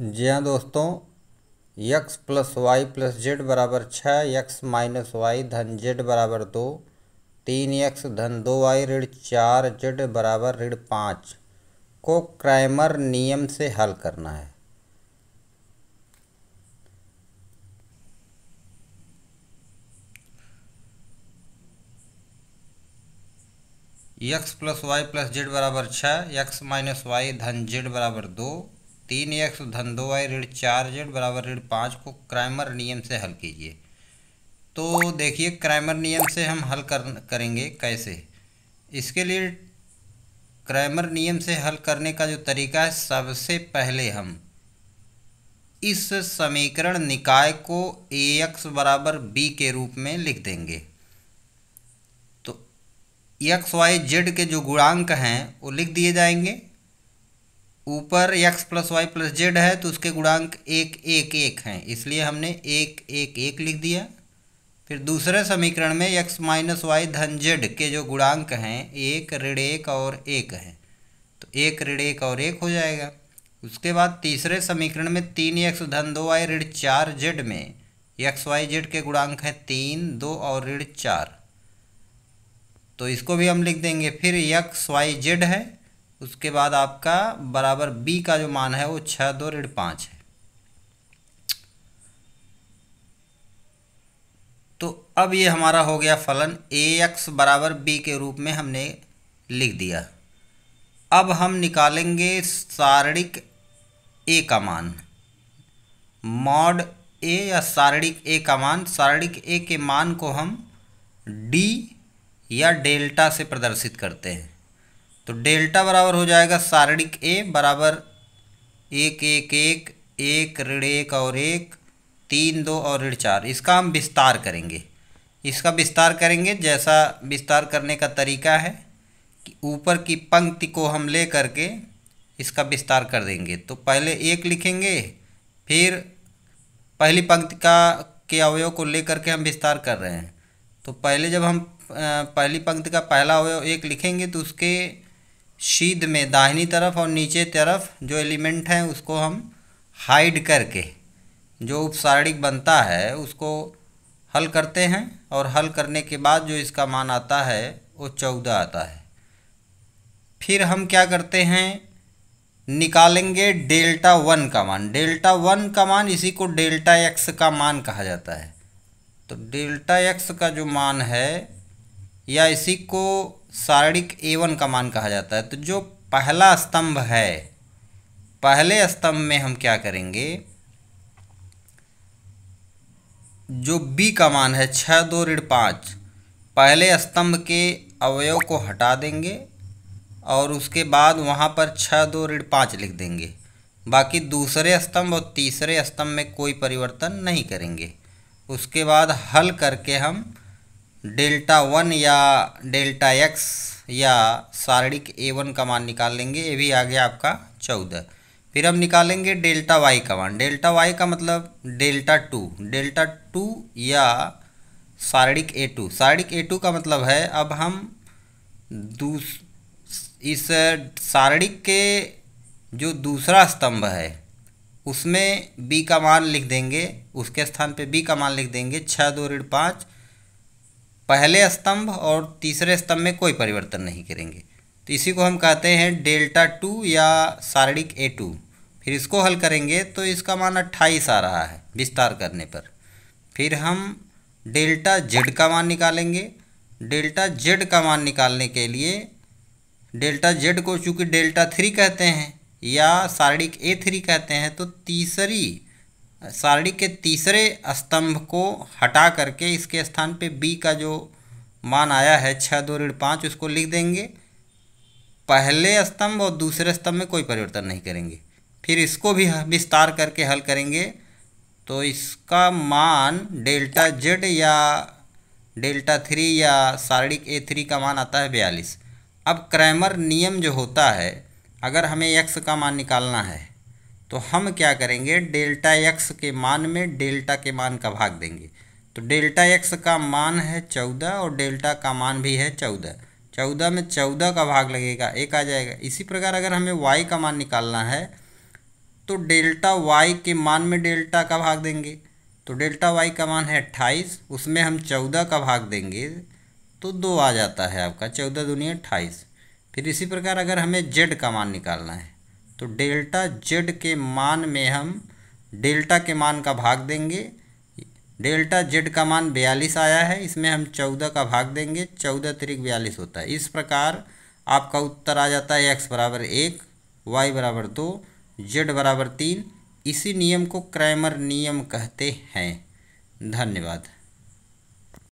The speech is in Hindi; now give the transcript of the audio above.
जी हाँ दोस्तों x plus y plus z बराबर छः यक्स माइनस वाई धन जेड बराबर दो तीन यक्स धन दो वाई ऋण चार जेड बराबर ऋण पाँच को क्राइमर नियम से हल करना है x plus y plus z बराबर छः यक्स माइनस वाई धन जेड बराबर दो तीन एक्स धन दो वाई ऋण चार जेड बराबर ऋण पाँच को क्राइमर नियम से हल कीजिए तो देखिए क्राइमर नियम से हम हल कर करेंगे कैसे इसके लिए क्राइमर नियम से हल करने का जो तरीका है सबसे पहले हम इस समीकरण निकाय को ए एक्स बराबर बी के रूप में लिख देंगे तो एक्स वाई जेड के जो गुणांक हैं वो लिख दिए जाएंगे ऊपर x plus y plus z है तो उसके गुणांक एक एक एक हैं इसलिए हमने एक एक एक लिख दिया फिर दूसरे समीकरण में x माइनस वाई धन जेड के जो गुणांक हैं एक ऋण एक और एक हैं तो एक ऋण एक और एक हो जाएगा उसके बाद तीसरे समीकरण में तीन एक्स धन दो वाई ऋण चार जेड में एक्स वाई जेड के गुणांक हैं तीन दो और ऋण चार तो इसको भी हम लिख देंगे फिर यक्स वाई जेड है उसके बाद आपका बराबर बी का जो मान है वो छः दो ऋण पाँच है तो अब ये हमारा हो गया फलन ए एक्स बराबर बी के रूप में हमने लिख दिया अब हम निकालेंगे सारणिक ए का मान मॉड ए या सारणिक ए का मान सारणिक ए के मान को हम डी या डेल्टा से प्रदर्शित करते हैं तो डेल्टा बराबर हो जाएगा सारणिक ए बराबर एक एक एक एक ऋण एक और एक तीन दो और ऋण चार इसका हम विस्तार करेंगे इसका विस्तार करेंगे जैसा विस्तार करने का तरीका है कि ऊपर की पंक्ति को हम ले करके इसका विस्तार कर देंगे तो पहले एक लिखेंगे फिर पहली पंक्ति का के अवयव को ले करके हम विस्तार कर रहे हैं तो पहले जब हम पहली पंक्ति का पहला अवयव एक लिखेंगे तो उसके शीध में दाहिनी तरफ और नीचे तरफ जो एलिमेंट हैं उसको हम हाइड करके जो उपसारणिक बनता है उसको हल करते हैं और हल करने के बाद जो इसका मान आता है वो चौदह आता है फिर हम क्या करते हैं निकालेंगे डेल्टा वन का मान डेल्टा वन का मान इसी को डेल्टा एक्स का मान कहा जाता है तो डेल्टा एक्स का जो मान है या इसी को सारणिक एवन का मान कहा जाता है तो जो पहला स्तंभ है पहले स्तंभ में हम क्या करेंगे जो बी का मान है छः दो ऋण पाँच पहले स्तंभ के अवयव को हटा देंगे और उसके बाद वहाँ पर छः दो ऋण पाँच लिख देंगे बाकी दूसरे स्तंभ और तीसरे स्तंभ में कोई परिवर्तन नहीं करेंगे उसके बाद हल करके हम डेल्टा वन या डेल्टा एक्स या सारणिक ए वन का मान निकाल लेंगे ये भी आ गया आपका चौदह फिर हम निकालेंगे डेल्टा वाई का मान डेल्टा वाई का मतलब डेल्टा टू डेल्टा टू या सारणिक ए टू सारणिक ए टू का मतलब है अब हम दूस इस सारणिक के जो दूसरा स्तंभ है उसमें बी का मान लिख देंगे उसके स्थान पे बी का मान लिख देंगे छः दो ऋण पाँच पहले स्तंभ और तीसरे स्तंभ में कोई परिवर्तन नहीं करेंगे तो इसी को हम कहते हैं डेल्टा टू या सारणिक ए टू फिर इसको हल करेंगे तो इसका मान अट्ठाईस आ रहा है विस्तार करने पर फिर हम डेल्टा जेड का मान निकालेंगे डेल्टा जेड का मान निकालने के लिए डेल्टा जेड को चूँकि डेल्टा थ्री कहते हैं या सारणिक ए थ्री कहते हैं तो तीसरी सारणी के तीसरे स्तंभ को हटा करके इसके स्थान पे बी का जो मान आया है छः दो ऋण पाँच उसको लिख देंगे पहले स्तंभ और दूसरे स्तंभ में कोई परिवर्तन नहीं करेंगे फिर इसको भी विस्तार करके हल करेंगे तो इसका मान डेल्टा जेड या डेल्टा थ्री या सारणिक ए थ्री का मान आता है बयालीस अब क्रैमर नियम जो होता है अगर हमें एक्स का मान निकालना है तो हम क्या करेंगे डेल्टा एक्स के मान में डेल्टा के मान का भाग देंगे तो डेल्टा एक्स का मान है चौदह और डेल्टा का मान भी है चौदह चौदह में चौदह का भाग लगेगा एक आ जाएगा इसी प्रकार अगर हमें वाई का मान निकालना है तो डेल्टा वाई के मान में डेल्टा का भाग देंगे तो डेल्टा वाई का मान है अट्ठाईस उसमें हम चौदह का भाग देंगे तो दो आ जाता है आपका चौदह दुनिया अट्ठाईस फिर इसी प्रकार अगर हमें जेड का मान निकालना है तो डेल्टा जेड के मान में हम डेल्टा के मान का भाग देंगे डेल्टा जेड का मान बयालीस आया है इसमें हम चौदह का भाग देंगे चौदह तरीक बयालीस होता है इस प्रकार आपका उत्तर आ जाता है एक्स बराबर एक वाई बराबर दो जेड बराबर तीन इसी नियम को क्रैमर नियम कहते हैं धन्यवाद